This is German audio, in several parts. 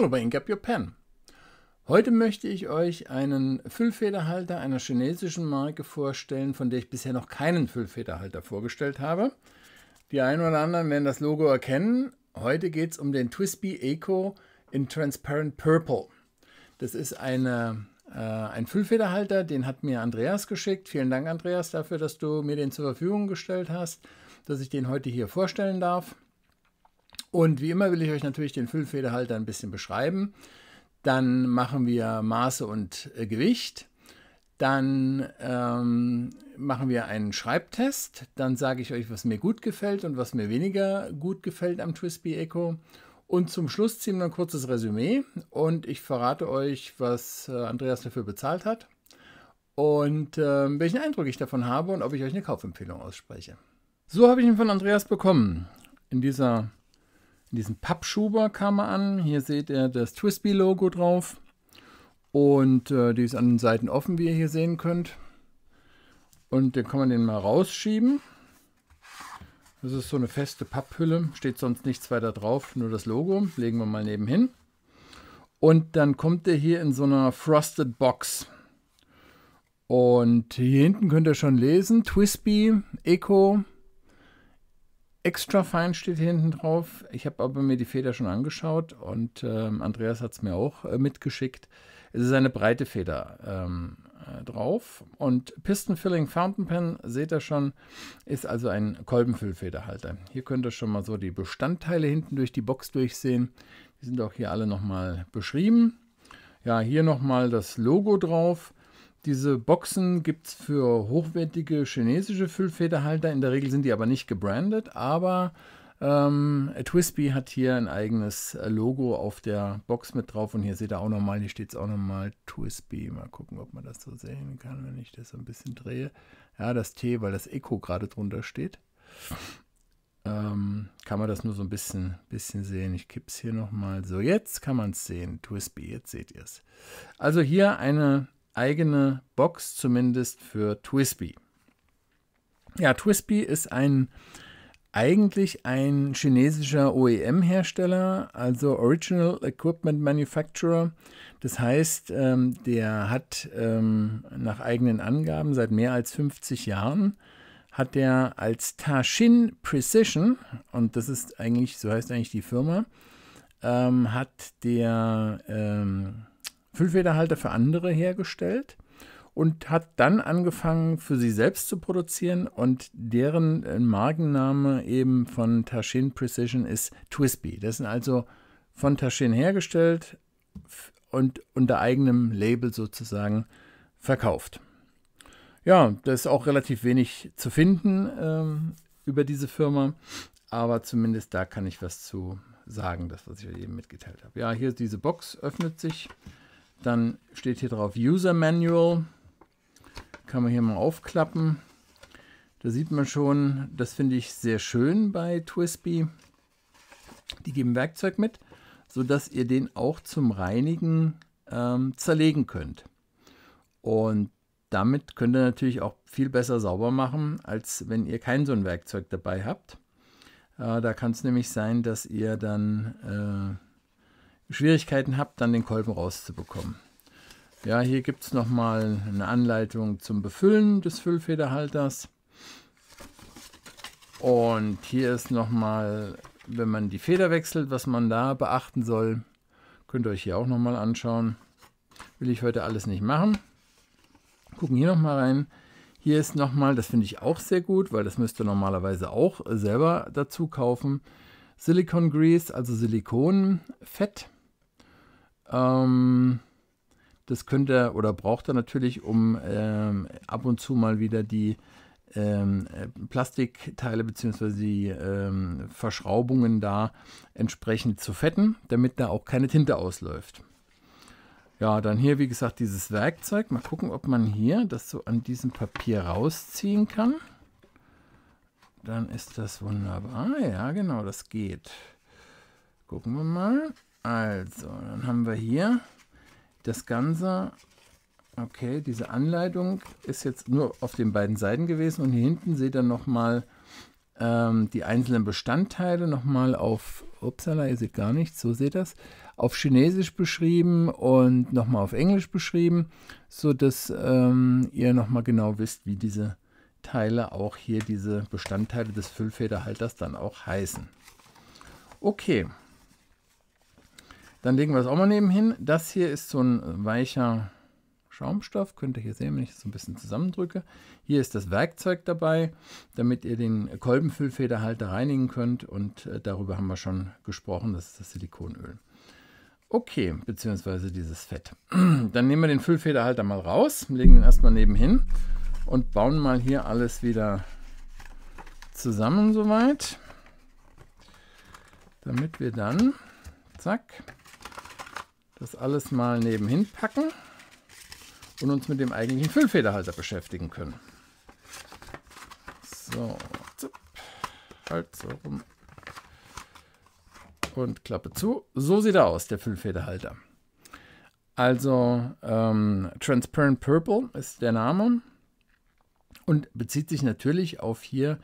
Hallo bei Inkap Your Pen. Heute möchte ich euch einen Füllfederhalter einer chinesischen Marke vorstellen, von der ich bisher noch keinen Füllfederhalter vorgestellt habe. Die einen oder anderen werden das Logo erkennen. Heute geht es um den Twisby Eco in Transparent Purple. Das ist eine, äh, ein Füllfederhalter, den hat mir Andreas geschickt. Vielen Dank, Andreas, dafür, dass du mir den zur Verfügung gestellt hast, dass ich den heute hier vorstellen darf. Und wie immer will ich euch natürlich den Füllfederhalter ein bisschen beschreiben. Dann machen wir Maße und äh, Gewicht. Dann ähm, machen wir einen Schreibtest. Dann sage ich euch, was mir gut gefällt und was mir weniger gut gefällt am Twisby Echo. Und zum Schluss ziehen wir ein kurzes Resümee und ich verrate euch, was äh, Andreas dafür bezahlt hat und äh, welchen Eindruck ich davon habe und ob ich euch eine Kaufempfehlung ausspreche. So habe ich ihn von Andreas bekommen in dieser in diesem Pappschuber kam er an. Hier seht ihr das Twisby-Logo drauf. Und äh, die ist an den Seiten offen, wie ihr hier sehen könnt. Und dann kann man den mal rausschieben. Das ist so eine feste Papphülle, steht sonst nichts weiter drauf, nur das Logo. Legen wir mal nebenhin. Und dann kommt der hier in so einer Frosted Box. Und hier hinten könnt ihr schon lesen, Twisby, Eco, Extra fein steht hinten drauf. Ich habe aber mir die Feder schon angeschaut und ähm, Andreas hat es mir auch äh, mitgeschickt. Es ist eine breite Feder ähm, äh, drauf. Und Piston Filling Fountain Pen, seht ihr schon, ist also ein Kolbenfüllfederhalter. Hier könnt ihr schon mal so die Bestandteile hinten durch die Box durchsehen. Die sind auch hier alle nochmal beschrieben. Ja, hier nochmal das Logo drauf. Diese Boxen gibt es für hochwertige chinesische Füllfederhalter. In der Regel sind die aber nicht gebrandet, aber ähm, Twisby hat hier ein eigenes äh, Logo auf der Box mit drauf und hier seht ihr auch nochmal, hier steht es auch nochmal Twisby. Mal gucken, ob man das so sehen kann, wenn ich das so ein bisschen drehe. Ja, das T, weil das Echo gerade drunter steht. Ähm, kann man das nur so ein bisschen, bisschen sehen. Ich kippe es hier nochmal. So, jetzt kann man es sehen. Twisby, jetzt seht ihr es. Also hier eine eigene Box, zumindest für Twisby. Ja, Twisby ist ein eigentlich ein chinesischer OEM-Hersteller, also Original Equipment Manufacturer. Das heißt, ähm, der hat ähm, nach eigenen Angaben seit mehr als 50 Jahren hat er als Tashin Precision, und das ist eigentlich, so heißt eigentlich die Firma, ähm, hat der ähm, Füllfederhalter für andere hergestellt und hat dann angefangen, für sie selbst zu produzieren und deren äh, Markenname eben von Taschin Precision ist Twisby. Das sind also von Taschin hergestellt und unter eigenem Label sozusagen verkauft. Ja, da ist auch relativ wenig zu finden ähm, über diese Firma, aber zumindest da kann ich was zu sagen, das, was ich eben mitgeteilt habe. Ja, hier diese Box öffnet sich. Dann steht hier drauf User Manual. Kann man hier mal aufklappen. Da sieht man schon, das finde ich sehr schön bei Twispy. Die geben Werkzeug mit, sodass ihr den auch zum Reinigen ähm, zerlegen könnt. Und damit könnt ihr natürlich auch viel besser sauber machen, als wenn ihr kein so ein Werkzeug dabei habt. Äh, da kann es nämlich sein, dass ihr dann äh, Schwierigkeiten habt, dann den Kolben rauszubekommen. Ja, hier gibt es nochmal eine Anleitung zum Befüllen des Füllfederhalters. Und hier ist nochmal, wenn man die Feder wechselt, was man da beachten soll. Könnt ihr euch hier auch nochmal anschauen. Will ich heute alles nicht machen. Gucken hier nochmal rein. Hier ist nochmal, das finde ich auch sehr gut, weil das müsst ihr normalerweise auch selber dazu kaufen. Silicon Grease, also Silikonfett. Ähm, das könnte er oder braucht er natürlich, um ähm, ab und zu mal wieder die ähm, Plastikteile bzw. die ähm, Verschraubungen da entsprechend zu fetten, damit da auch keine Tinte ausläuft. Ja, dann hier, wie gesagt, dieses Werkzeug. Mal gucken, ob man hier das so an diesem Papier rausziehen kann. Dann ist das wunderbar. Ja, genau, das geht. Gucken wir mal. Also, dann haben wir hier das Ganze. Okay, diese Anleitung ist jetzt nur auf den beiden Seiten gewesen und hier hinten seht ihr nochmal ähm, die einzelnen Bestandteile nochmal auf, upsala, ihr seht gar nichts, so seht das, auf Chinesisch beschrieben und nochmal auf Englisch beschrieben, sodass ähm, ihr nochmal genau wisst, wie diese Teile auch hier, diese Bestandteile des Füllfederhalters dann auch heißen. Okay. Dann legen wir das auch mal nebenhin. Das hier ist so ein weicher Schaumstoff. Könnt ihr hier sehen, wenn ich das so ein bisschen zusammendrücke. Hier ist das Werkzeug dabei, damit ihr den Kolbenfüllfederhalter reinigen könnt. Und äh, darüber haben wir schon gesprochen. Das ist das Silikonöl. Okay, beziehungsweise dieses Fett. Dann nehmen wir den Füllfederhalter mal raus, legen den erstmal nebenhin und bauen mal hier alles wieder zusammen soweit, damit wir dann, zack, das alles mal nebenhin packen und uns mit dem eigentlichen Füllfederhalter beschäftigen können. So, zup, halt so rum und Klappe zu. So sieht er aus, der Füllfederhalter. Also ähm, Transparent Purple ist der Name und bezieht sich natürlich auf hier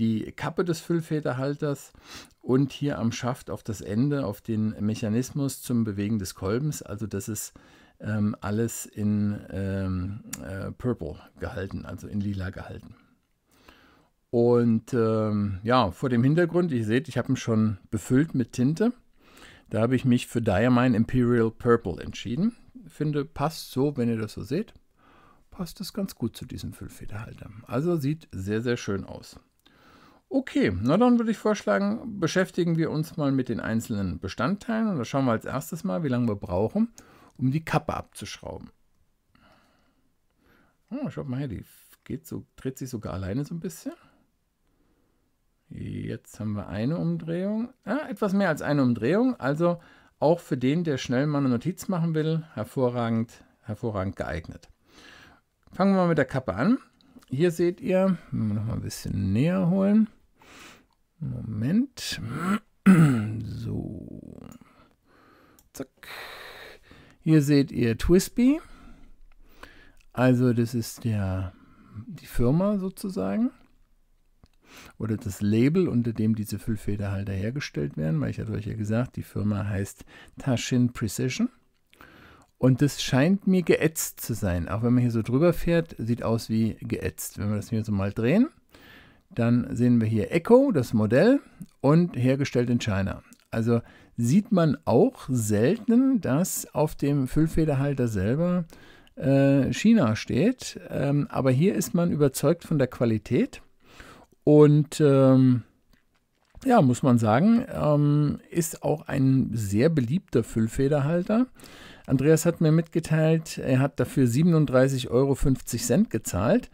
die Kappe des Füllfederhalters und hier am Schaft auf das Ende, auf den Mechanismus zum Bewegen des Kolbens. Also das ist ähm, alles in ähm, äh, Purple gehalten, also in Lila gehalten. Und ähm, ja, vor dem Hintergrund, ihr seht, ich habe ihn schon befüllt mit Tinte. Da habe ich mich für Diamine Imperial Purple entschieden. Finde, passt so, wenn ihr das so seht, passt das ganz gut zu diesem Füllfederhalter. Also sieht sehr, sehr schön aus. Okay, na dann würde ich vorschlagen, beschäftigen wir uns mal mit den einzelnen Bestandteilen und da schauen wir als erstes mal, wie lange wir brauchen, um die Kappe abzuschrauben. Oh, schaut mal her, die geht so, dreht sich sogar alleine so ein bisschen. Jetzt haben wir eine Umdrehung, ah, etwas mehr als eine Umdrehung, also auch für den, der schnell mal eine Notiz machen will, hervorragend, hervorragend geeignet. Fangen wir mal mit der Kappe an. Hier seht ihr, wenn wir noch mal ein bisschen näher holen, Moment. So. Zack. Hier seht ihr Twisby. Also das ist der, die Firma sozusagen. Oder das Label, unter dem diese Füllfederhalter hergestellt werden, weil ich hatte euch ja gesagt, die Firma heißt Tashin Precision. Und das scheint mir geätzt zu sein. Auch wenn man hier so drüber fährt, sieht aus wie geätzt. Wenn wir das hier so mal drehen, dann sehen wir hier Echo, das Modell, und hergestellt in China. Also sieht man auch selten, dass auf dem Füllfederhalter selber äh, China steht. Ähm, aber hier ist man überzeugt von der Qualität. Und ähm, ja, muss man sagen, ähm, ist auch ein sehr beliebter Füllfederhalter. Andreas hat mir mitgeteilt, er hat dafür 37,50 Euro gezahlt.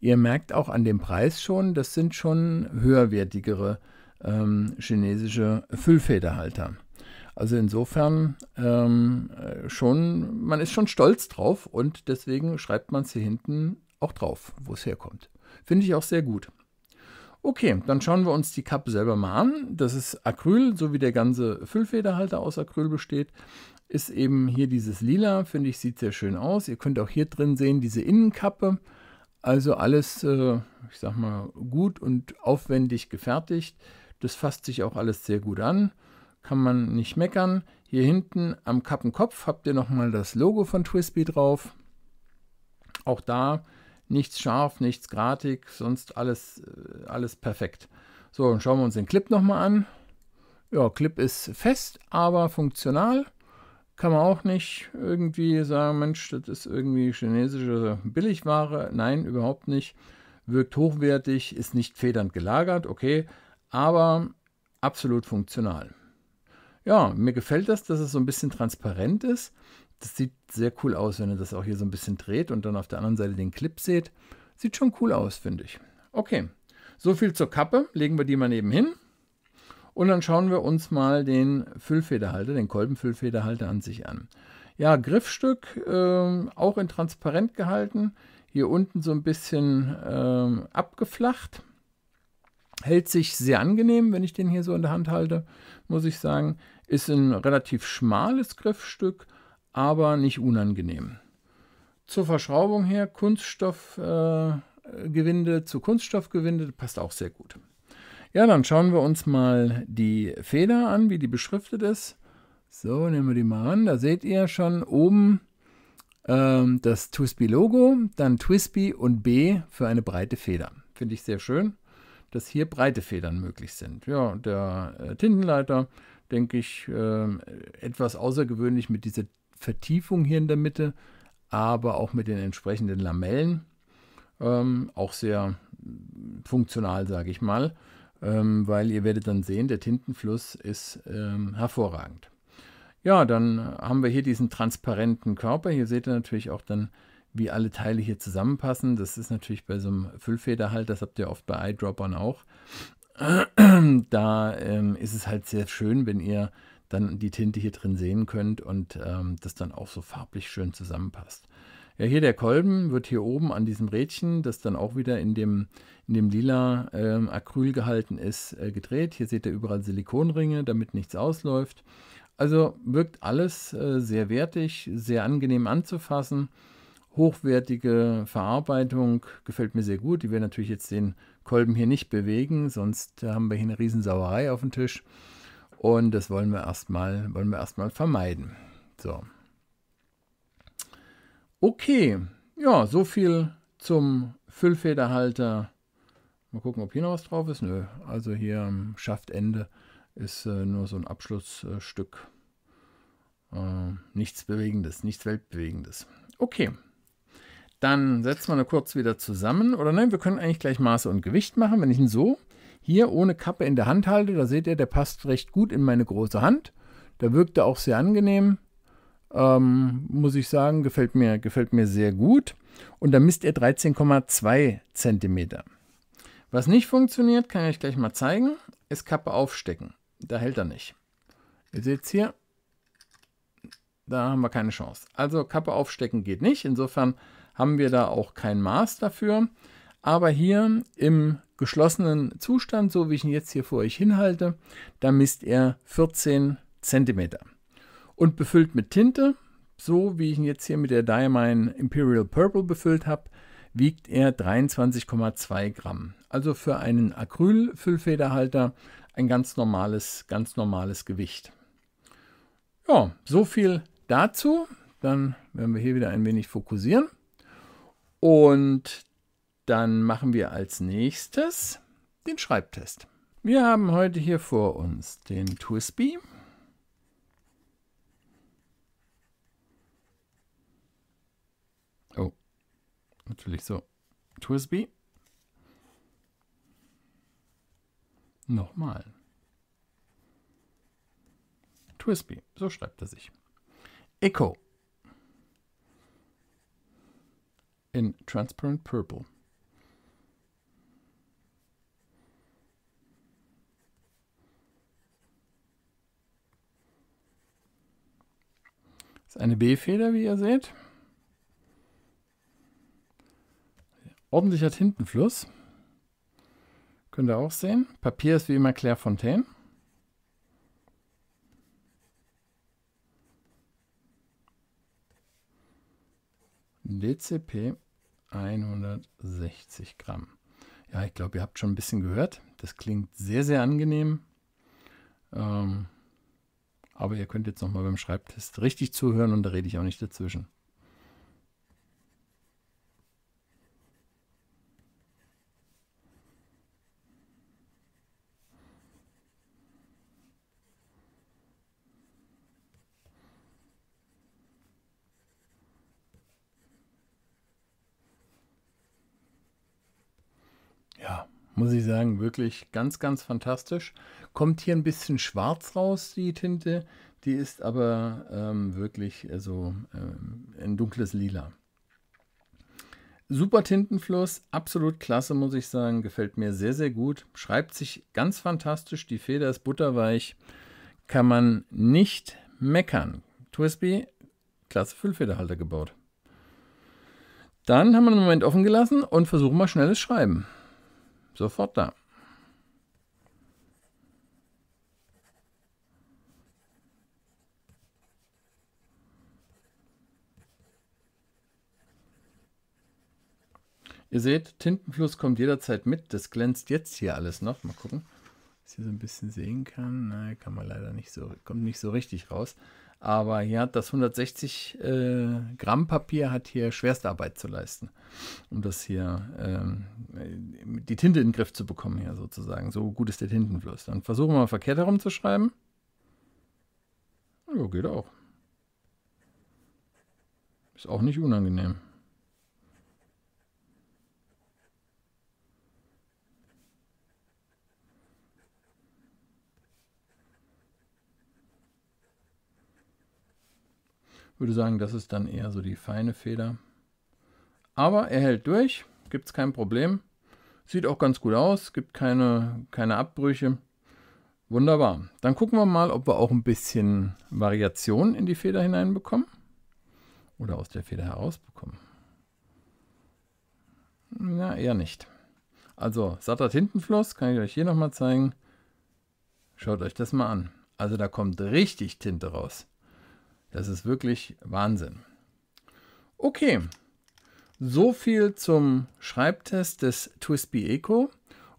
Ihr merkt auch an dem Preis schon, das sind schon höherwertigere ähm, chinesische Füllfederhalter. Also insofern ähm, äh, schon, man ist schon stolz drauf und deswegen schreibt man es hier hinten auch drauf, wo es herkommt. Finde ich auch sehr gut. Okay, dann schauen wir uns die Kappe selber mal an. Das ist Acryl, so wie der ganze Füllfederhalter aus Acryl besteht ist eben hier dieses Lila, finde ich, sieht sehr schön aus. Ihr könnt auch hier drin sehen, diese Innenkappe. Also alles, äh, ich sag mal, gut und aufwendig gefertigt. Das fasst sich auch alles sehr gut an. Kann man nicht meckern. Hier hinten am Kappenkopf habt ihr nochmal das Logo von Twisby drauf. Auch da nichts scharf, nichts gratig, sonst alles, äh, alles perfekt. So, dann schauen wir uns den Clip nochmal an. Ja, Clip ist fest, aber funktional kann man auch nicht irgendwie sagen, Mensch, das ist irgendwie chinesische Billigware. Nein, überhaupt nicht. Wirkt hochwertig, ist nicht federnd gelagert, okay, aber absolut funktional. Ja, mir gefällt das, dass es so ein bisschen transparent ist. Das sieht sehr cool aus, wenn ihr das auch hier so ein bisschen dreht und dann auf der anderen Seite den Clip seht. Sieht schon cool aus, finde ich. Okay, so viel zur Kappe. Legen wir die mal neben hin. Und dann schauen wir uns mal den Füllfederhalter, den Kolbenfüllfederhalter an sich an. Ja, Griffstück, äh, auch in transparent gehalten, hier unten so ein bisschen äh, abgeflacht. Hält sich sehr angenehm, wenn ich den hier so in der Hand halte, muss ich sagen. Ist ein relativ schmales Griffstück, aber nicht unangenehm. Zur Verschraubung her, Kunststoffgewinde äh, zu Kunststoffgewinde, passt auch sehr gut. Ja, dann schauen wir uns mal die Feder an, wie die beschriftet ist. So, nehmen wir die mal ran. Da seht ihr schon oben ähm, das twispy logo dann Twispy und B für eine breite Feder. Finde ich sehr schön, dass hier breite Federn möglich sind. Ja, der äh, Tintenleiter, denke ich, äh, etwas außergewöhnlich mit dieser Vertiefung hier in der Mitte, aber auch mit den entsprechenden Lamellen. Ähm, auch sehr mm, funktional, sage ich mal ähm, weil ihr werdet dann sehen, der Tintenfluss ist ähm, hervorragend. Ja, dann haben wir hier diesen transparenten Körper. Hier seht ihr natürlich auch dann, wie alle Teile hier zusammenpassen. Das ist natürlich bei so einem Füllfederhalt, das habt ihr oft bei Eyedroppern auch. Da ähm, ist es halt sehr schön, wenn ihr dann die Tinte hier drin sehen könnt und ähm, das dann auch so farblich schön zusammenpasst. Ja, hier der Kolben wird hier oben an diesem Rädchen, das dann auch wieder in dem, in dem lila äh, Acryl gehalten ist, äh, gedreht. Hier seht ihr überall Silikonringe, damit nichts ausläuft. Also wirkt alles äh, sehr wertig, sehr angenehm anzufassen. Hochwertige Verarbeitung gefällt mir sehr gut. Die werden natürlich jetzt den Kolben hier nicht bewegen, sonst äh, haben wir hier eine Riesensauerei auf dem Tisch. Und das wollen wir erstmal, wollen vermeiden. So. Okay, ja, so viel zum Füllfederhalter. Mal gucken, ob hier noch was drauf ist. Nö, also hier am Schaftende ist äh, nur so ein Abschlussstück. Äh, äh, nichts Bewegendes, nichts Weltbewegendes. Okay, dann setzen wir nur kurz wieder zusammen. Oder nein, wir können eigentlich gleich Maße und Gewicht machen. Wenn ich ihn so hier ohne Kappe in der Hand halte, da seht ihr, der passt recht gut in meine große Hand. Da wirkt er auch sehr angenehm. Ähm, muss ich sagen, gefällt mir, gefällt mir sehr gut. Und da misst er 13,2 cm. Was nicht funktioniert, kann ich gleich mal zeigen, ist Kappe aufstecken. Da hält er nicht. Ihr seht es hier, da haben wir keine Chance. Also Kappe aufstecken geht nicht. Insofern haben wir da auch kein Maß dafür. Aber hier im geschlossenen Zustand, so wie ich ihn jetzt hier vor euch hinhalte, da misst er 14 Zentimeter und befüllt mit Tinte. So wie ich ihn jetzt hier mit der Diamine Imperial Purple befüllt habe, wiegt er 23,2 Gramm. Also für einen Acryl-Füllfederhalter ein ganz normales, ganz normales Gewicht. Ja, so viel dazu. Dann werden wir hier wieder ein wenig fokussieren. Und dann machen wir als nächstes den Schreibtest. Wir haben heute hier vor uns den Twisby Natürlich so. Twisby. Nochmal. Twisby, so schreibt er sich. Echo. In Transparent Purple. Das ist eine B-Feder, wie ihr seht. ordentlicher Tintenfluss. Könnt ihr auch sehen. Papier ist wie immer Claire Fontaine. DCP 160 Gramm. Ja, ich glaube, ihr habt schon ein bisschen gehört. Das klingt sehr, sehr angenehm. Ähm, aber ihr könnt jetzt nochmal beim Schreibtest richtig zuhören und da rede ich auch nicht dazwischen. muss ich sagen, wirklich ganz, ganz fantastisch. Kommt hier ein bisschen schwarz raus, die Tinte, die ist aber ähm, wirklich also, ähm, ein dunkles Lila. Super Tintenfluss, absolut klasse, muss ich sagen. Gefällt mir sehr, sehr gut. Schreibt sich ganz fantastisch. Die Feder ist butterweich. Kann man nicht meckern. Twisby, klasse Füllfederhalter gebaut. Dann haben wir einen Moment offen gelassen und versuchen mal schnelles Schreiben. Sofort da. Ihr seht, Tintenfluss kommt jederzeit mit. Das glänzt jetzt hier alles noch. Mal gucken, was hier so ein bisschen sehen kann. Nein, kann man leider nicht so, kommt nicht so richtig raus. Aber hier hat das 160 äh, Gramm Papier hat hier Schwerstarbeit zu leisten, um das hier ähm, äh, die Tinte in den Griff zu bekommen hier sozusagen. So gut ist der Tintenfluss. Dann versuchen wir mal verkehrt herum zu schreiben. Ja, geht auch. Ist auch nicht unangenehm. Würde sagen, das ist dann eher so die feine Feder. Aber er hält durch, gibt es kein Problem. Sieht auch ganz gut aus, gibt keine, keine Abbrüche. Wunderbar. Dann gucken wir mal, ob wir auch ein bisschen Variation in die Feder hineinbekommen. Oder aus der Feder herausbekommen. Na, eher nicht. Also, satter Tintenfluss, kann ich euch hier nochmal zeigen. Schaut euch das mal an. Also da kommt richtig Tinte raus. Das ist wirklich Wahnsinn. Okay, so viel zum Schreibtest des Twisby Eco.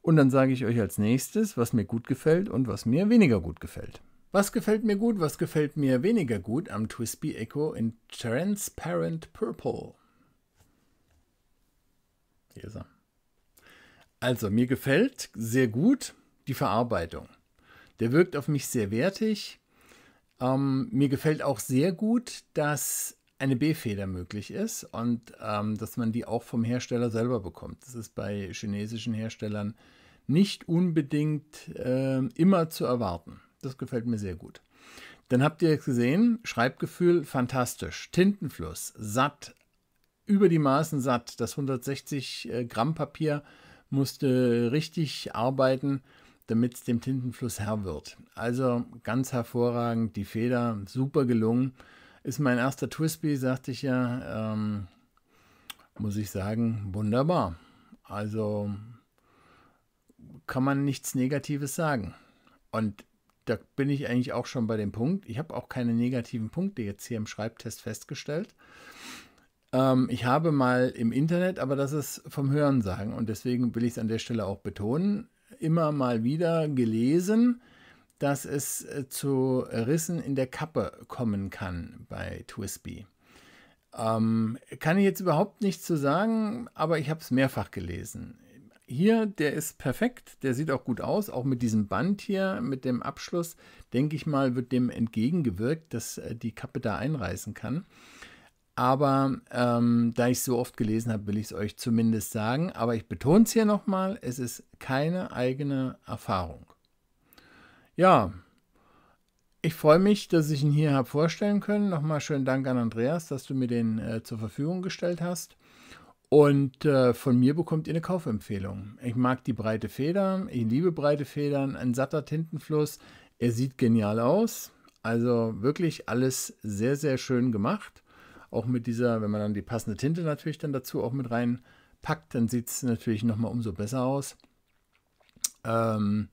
Und dann sage ich euch als nächstes, was mir gut gefällt und was mir weniger gut gefällt. Was gefällt mir gut, was gefällt mir weniger gut am Twisby Echo in Transparent Purple? Hier ist er. Also, mir gefällt sehr gut die Verarbeitung. Der wirkt auf mich sehr wertig. Ähm, mir gefällt auch sehr gut, dass eine B-Feder möglich ist und ähm, dass man die auch vom Hersteller selber bekommt. Das ist bei chinesischen Herstellern nicht unbedingt äh, immer zu erwarten. Das gefällt mir sehr gut. Dann habt ihr jetzt gesehen, Schreibgefühl fantastisch, Tintenfluss, satt, über die Maßen satt. Das 160 äh, Gramm Papier musste richtig arbeiten damit es dem Tintenfluss Herr wird. Also ganz hervorragend, die Feder, super gelungen. Ist mein erster Twispy, sagte ich ja, ähm, muss ich sagen, wunderbar. Also kann man nichts Negatives sagen. Und da bin ich eigentlich auch schon bei dem Punkt. Ich habe auch keine negativen Punkte jetzt hier im Schreibtest festgestellt. Ähm, ich habe mal im Internet, aber das ist vom Hören sagen und deswegen will ich es an der Stelle auch betonen immer mal wieder gelesen, dass es äh, zu Rissen in der Kappe kommen kann bei Twisby. Ähm, kann ich jetzt überhaupt nichts zu sagen, aber ich habe es mehrfach gelesen. Hier, der ist perfekt, der sieht auch gut aus, auch mit diesem Band hier, mit dem Abschluss, denke ich mal, wird dem entgegengewirkt, dass äh, die Kappe da einreißen kann. Aber ähm, da ich es so oft gelesen habe, will ich es euch zumindest sagen. Aber ich betone es hier nochmal, es ist keine eigene Erfahrung. Ja, ich freue mich, dass ich ihn hier habe vorstellen können. Nochmal schönen Dank an Andreas, dass du mir den äh, zur Verfügung gestellt hast. Und äh, von mir bekommt ihr eine Kaufempfehlung. Ich mag die breite Feder, ich liebe breite Federn, ein satter Tintenfluss. Er sieht genial aus. Also wirklich alles sehr, sehr schön gemacht auch mit dieser, wenn man dann die passende Tinte natürlich dann dazu auch mit reinpackt, dann sieht es natürlich nochmal umso besser aus. Ähm,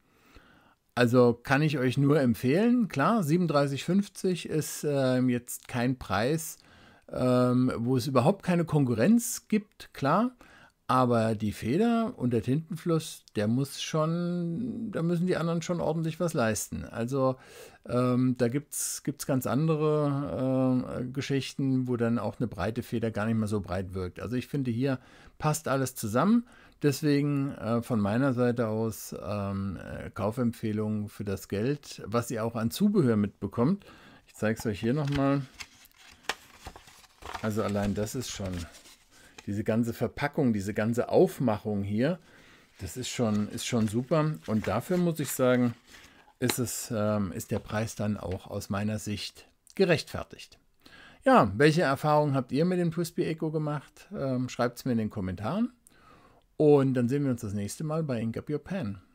also kann ich euch nur empfehlen, klar, 37,50 ist äh, jetzt kein Preis, ähm, wo es überhaupt keine Konkurrenz gibt, klar. Aber die Feder und der Tintenfluss, der muss schon, da müssen die anderen schon ordentlich was leisten. Also ähm, da gibt es ganz andere äh, Geschichten, wo dann auch eine breite Feder gar nicht mehr so breit wirkt. Also ich finde, hier passt alles zusammen. Deswegen äh, von meiner Seite aus ähm, äh, Kaufempfehlung für das Geld, was ihr auch an Zubehör mitbekommt. Ich zeige es euch hier nochmal. Also allein das ist schon, diese ganze Verpackung, diese ganze Aufmachung hier, das ist schon, ist schon super. Und dafür muss ich sagen, ist, es, ähm, ist der Preis dann auch aus meiner Sicht gerechtfertigt. Ja, welche Erfahrungen habt ihr mit dem Twisby Echo gemacht? Ähm, Schreibt es mir in den Kommentaren. Und dann sehen wir uns das nächste Mal bei Ink Up Your Pen.